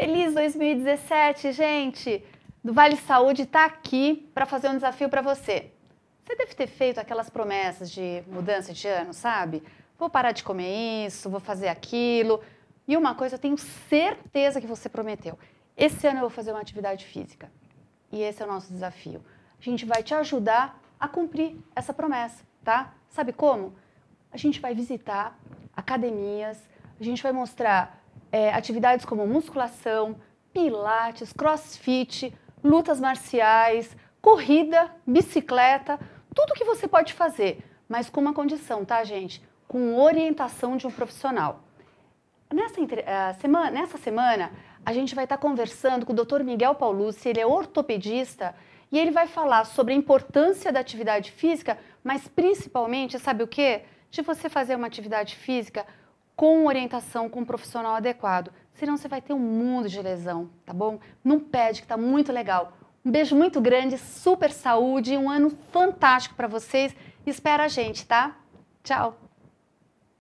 Feliz 2017, gente! Do Vale Saúde está aqui para fazer um desafio para você. Você deve ter feito aquelas promessas de mudança de ano, sabe? Vou parar de comer isso, vou fazer aquilo. E uma coisa eu tenho certeza que você prometeu. Esse ano eu vou fazer uma atividade física. E esse é o nosso desafio. A gente vai te ajudar a cumprir essa promessa, tá? Sabe como? A gente vai visitar academias, a gente vai mostrar é, atividades como musculação, pilates, crossfit, lutas marciais, corrida, bicicleta, tudo que você pode fazer, mas com uma condição, tá, gente? Com orientação de um profissional. Nessa, uh, ah, semana, nessa semana, a gente vai estar tá conversando com o Dr. Miguel Paulucci, ele é ortopedista e ele vai falar sobre a importância da atividade física, mas principalmente, sabe o quê? De você fazer uma atividade física com orientação, com um profissional adequado. Senão você vai ter um mundo de lesão, tá bom? Não pede, que tá muito legal. Um beijo muito grande, super saúde, um ano fantástico para vocês. Espera a gente, tá? Tchau!